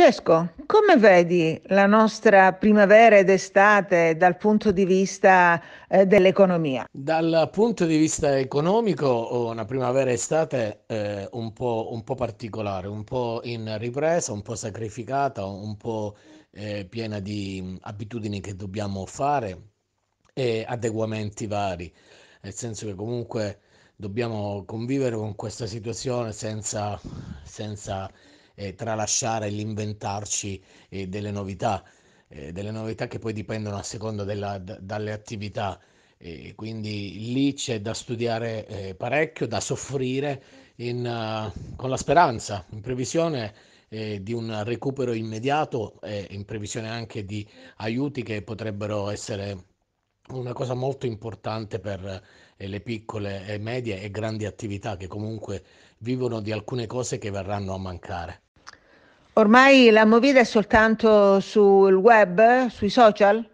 Francesco, come vedi la nostra primavera ed estate dal punto di vista eh, dell'economia? Dal punto di vista economico, ho oh, una primavera estate eh, un, po', un, po', particolare, un po' in ripresa, un po' sacrificata, un po' eh, piena di abitudini che dobbiamo fare e adeguamenti vari, nel senso che comunque dobbiamo convivere con questa situazione senza... senza eh, tralasciare l'inventarci eh, delle novità, eh, delle novità che poi dipendono a seconda della, d- dalle attività. quindi lì c'è da studiare eh, parecchio, da soffrire in, uh, con la speranza, in previsione eh, di un recupero immediato e in previsione anche di aiuti che potrebbero essere una cosa molto importante per le piccole, e medie e grandi attività che comunque vivono di alcune cose che verranno a mancare. Ormai la movida è soltanto sul web, sui social?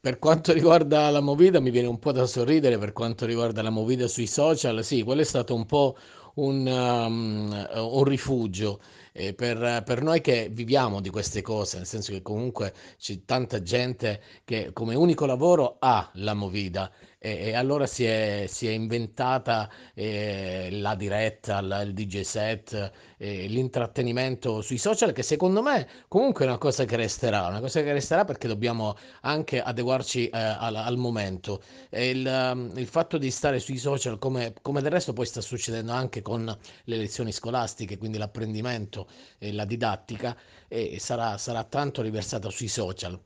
Per quanto riguarda la movida mi viene un po' da sorridere, per quanto riguarda la movida sui social, sì, quello è stato un po' un, um, eh, un rifugio eh, per, per, noi che viviamo di queste cose, nel senso che comunque c'è tanta gente che come unico lavoro ha la movida e, e allora si è, si è inventata eh, la diretta, la, il DJ set, eh, l'intrattenimento sui social che secondo me comunque è una cosa che resterà, una cosa che resterà perché dobbiamo anche adeguarci eh, al, al, momento. Il, um, il, fatto di stare sui social come, come del resto poi sta succedendo anche con le lezioni scolastiche, quindi l'apprendimento e la didattica, e sarà, sarà tanto riversata sui social.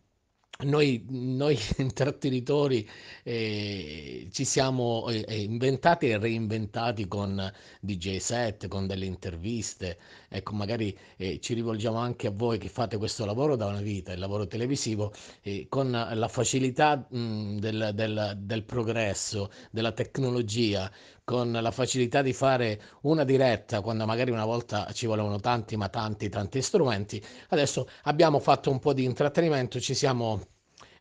Noi, noi intrattenitori eh, ci siamo eh, eh, inventati e reinventati con DJ set, con delle interviste, ecco magari eh, ci rivolgiamo anche a voi che fate questo lavoro da una vita, il lavoro televisivo, eh, con la facilità mh, del, del, del progresso, della tecnologia, con la facilità di fare una diretta quando magari una volta ci volevano tanti ma tanti tanti strumenti adesso abbiamo fatto un po' di intrattenimento ci siamo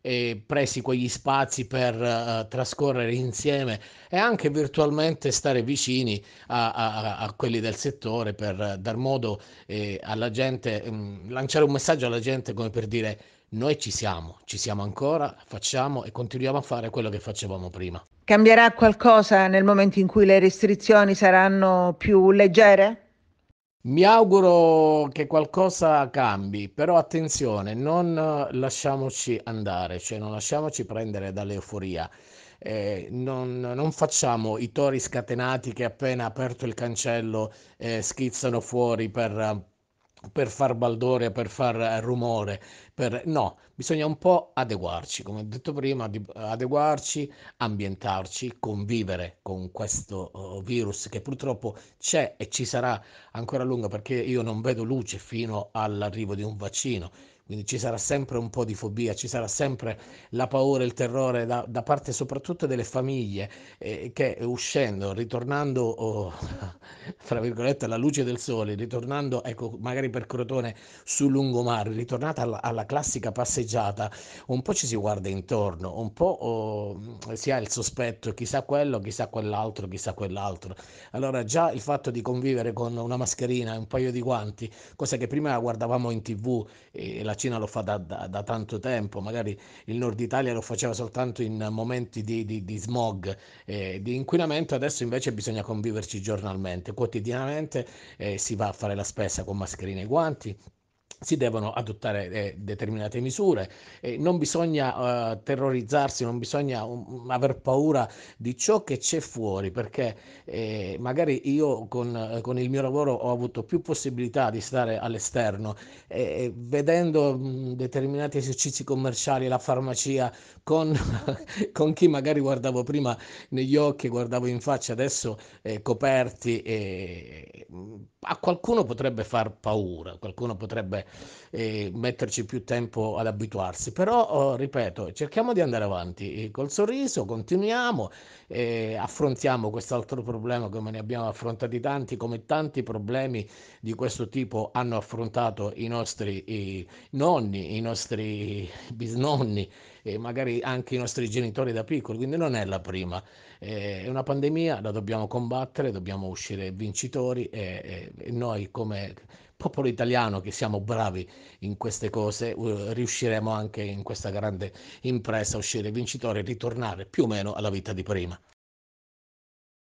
eh, presi quegli spazi per uh, trascorrere insieme e anche virtualmente stare vicini a, a, a quelli del settore per eh, dar modo eh, alla gente, mh, mm, lanciare un messaggio alla gente come per dire noi ci siamo, ci siamo ancora, facciamo e continuiamo a fare quello che facevamo prima. Cambierà qualcosa nel momento in cui le restrizioni saranno più leggere? Mi auguro che qualcosa cambi, però attenzione, non eh, lasciamoci andare, cioè non lasciamoci prendere dall'euforia. Eh, non, non, facciamo i tori scatenati che appena aperto il cancello eh, schizzano fuori per, eh, per far baldore, per far eh, rumore per... No, bisogna un po' adeguarci, come ho detto prima, adeguarci, ambientarci, convivere con questo oh, virus che purtroppo c'è e ci sarà ancora a lungo perché io non vedo luce fino all'arrivo di un vaccino quindi ci sarà sempre un po' di fobia, ci sarà sempre la paura il terrore da, da, parte soprattutto delle famiglie eh, che uscendo, ritornando, oh, fra virgolette, alla luce del sole, ritornando, ecco, magari per Crotone, sul lungomare, ritornata alla, alla, classica passeggiata, un po' ci si guarda intorno, un po' oh, si ha il sospetto chissà quello, chissà quell'altro, chissà quell'altro. Allora già il fatto di convivere con una mascherina e un paio di guanti, cosa che prima guardavamo in tv e la Cina lo fa da, da, da tanto tempo, magari il nord Italia lo faceva soltanto in momenti di, di, di smog, eh, di inquinamento, adesso invece bisogna conviverci giornalmente, quotidianamente eh, si va a fare la spesa con mascherine e guanti si devono adottare eh, determinate misure, eh, non bisogna eh, terrorizzarsi, non bisogna um, aver paura di ciò che c'è fuori, perché eh, magari io con, eh, con, il mio lavoro ho avuto più possibilità di stare all'esterno, eh, vedendo mh, mm, determinati esercizi commerciali, la farmacia, con, con, chi magari guardavo prima negli occhi, guardavo in faccia, adesso coperti, a qualcuno potrebbe far paura, qualcuno potrebbe e metterci più tempo ad abituarsi, però oh, ripeto, cerchiamo di andare avanti eh, col sorriso, continuiamo, eh, affrontiamo quest'altro problema come ne abbiamo affrontati tanti, come tanti problemi di questo tipo hanno affrontato i nostri i nonni, i nostri bisnonni e magari anche i nostri genitori da piccoli, quindi non è la prima. Eh, è una pandemia, la dobbiamo combattere, dobbiamo uscire vincitori e, e noi come popolo italiano che siamo bravi in queste cose, riusciremo anche in questa grande impresa a uscire vincitori e ritornare più o meno alla vita di prima.